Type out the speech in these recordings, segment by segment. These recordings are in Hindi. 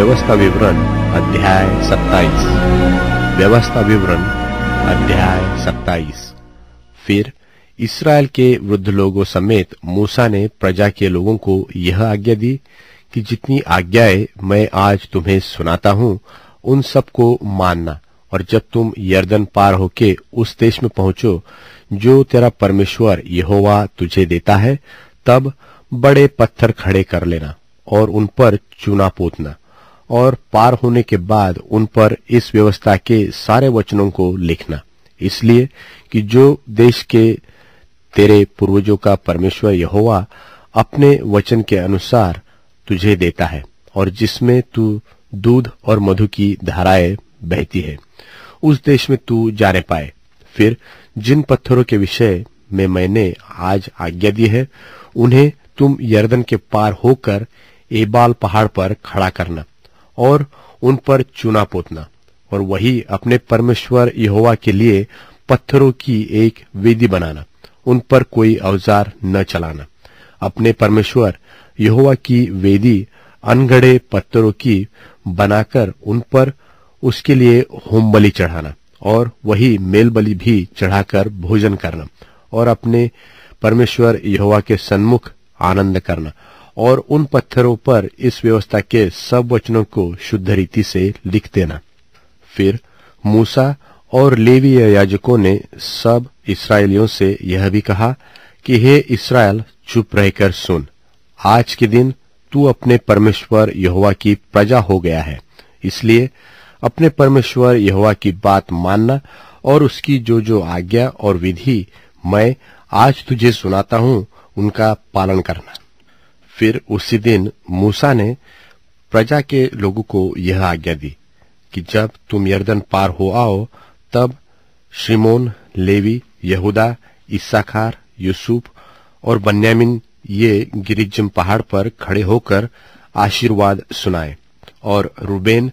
व्यवस्था विवरण अध्याय सत्ताईस व्यवस्था विवरण अध्याय सत्ताईस फिर इसराइल के वृद्ध लोगों समेत मूसा ने प्रजा के लोगों को यह आज्ञा दी कि जितनी आज्ञाएं मैं आज तुम्हें सुनाता हूँ उन सबको मानना और जब तुम यर्दन पार होके उस देश में पहुंचो जो तेरा परमेश्वर यहोवा तुझे देता है तब बड़े पत्थर खड़े कर लेना और उन पर चूना पोतना और पार होने के बाद उन पर इस व्यवस्था के सारे वचनों को लिखना इसलिए कि जो देश के तेरे पूर्वजों का परमेश्वर यहोवा अपने वचन के अनुसार तुझे देता है और जिसमें तू दूध और मधु की धाराएं बहती है उस देश में तू जाने पाए फिर जिन पत्थरों के विषय में मैंने आज आज्ञा दी है उन्हें तुम यर्दन के पार होकर एबाल पहाड़ पर खड़ा करना और उन पर चुना पोतना और वही अपने परमेश्वर यहोवा के लिए पत्थरों की एक वेदी बनाना उन पर कोई औजार न चलाना अपने परमेश्वर यहोवा की वेदी अनगढ़े पत्थरों की बनाकर उन पर उसके लिए होम बलि चढ़ाना और वही मेल बलि भी चढ़ाकर भोजन करना और अपने परमेश्वर यहोवा के सन्मुख आनंद करना और उन पत्थरों पर इस व्यवस्था के सब वचनों को शुद्ध रीति से लिख देना फिर मूसा और लेवी याजकों ने सब इसराइलियों से यह भी कहा कि हे इसराइल चुप रहकर सुन आज के दिन तू अपने परमेश्वर यहोवा की प्रजा हो गया है इसलिए अपने परमेश्वर यहोवा की बात मानना और उसकी जो जो आज्ञा और विधि मैं आज तुझे सुनाता हूँ उनका पालन करना फिर उसी दिन मूसा ने प्रजा के लोगों को यह आज्ञा दी कि जब तुम यर्दन पार हो आओ तब श्रीमोन लेवी यहूदा इस्साखार यूसुफ और बन्यामिन ये गिरिजम पहाड़ पर खड़े होकर आशीर्वाद सुनाए और रुबेन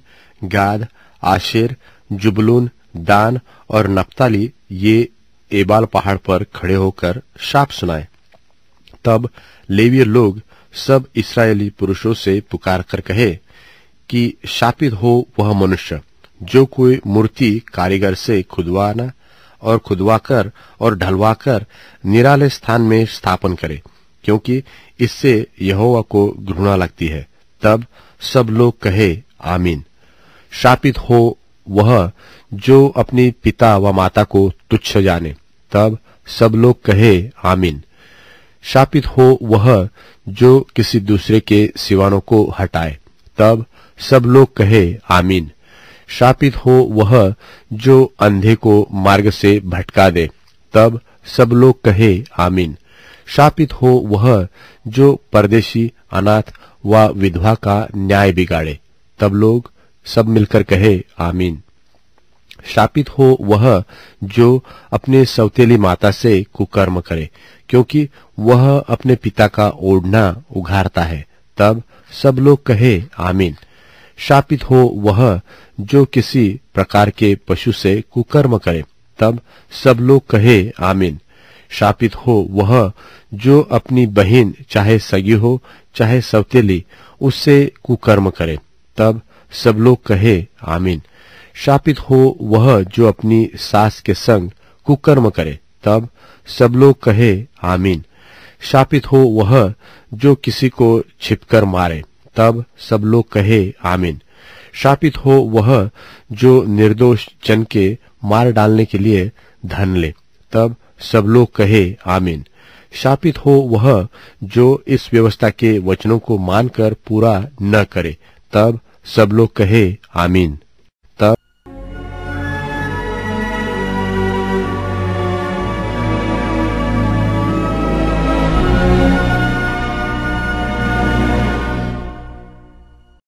गाद आशेर जुबलून दान और नप्ताली ये एबाल पहाड़ पर खड़े होकर शाप सुनाए तब लेवी लोग सब इसराइली पुरुषों से पुकार कर कहे कि शापित हो वह मनुष्य जो कोई मूर्ति कारीगर से खुदवाना और खुदवाकर और ढलवाकर निराले स्थान में स्थापन करे क्योंकि इससे यहोवा को घृणा लगती है तब सब लोग कहे आमीन शापित हो वह जो अपनी पिता व माता को तुच्छ जाने तब सब लोग कहे आमीन शापित हो वह जो किसी दूसरे के सिवानों को हटाए तब सब लोग कहे आमीन शापित हो वह जो अंधे को मार्ग से भटका दे तब सब लोग कहे आमीन शापित हो वह जो परदेशी अनाथ व विधवा का न्याय बिगाड़े तब लोग सब मिलकर कहे आमीन शापित हो वह जो अपने सौतेली माता से कुकर्म करे क्योंकि वह अपने पिता का ओढ़ना उघाड़ता है तब सब लोग कहे आमीन शापित हो वह जो किसी प्रकार के पशु से कुकर्म करे तब सब लोग कहे आमीन शापित हो वह जो अपनी बहन चाहे सगी हो चाहे सौतेली उससे कुकर्म करे तब सब लोग कहे आमीन शापित हो वह जो अपनी सास के संग कुकर्म करे तब सब लोग कहे आमीन शापित हो वह जो किसी को छिपकर मारे तब सब लोग कहे आमीन शापित हो वह जो निर्दोष जन के मार डालने के लिए धन ले तब सब लोग कहे आमीन शापित हो वह जो इस व्यवस्था के वचनों को मानकर पूरा न करे तब सब लोग कहे आमीन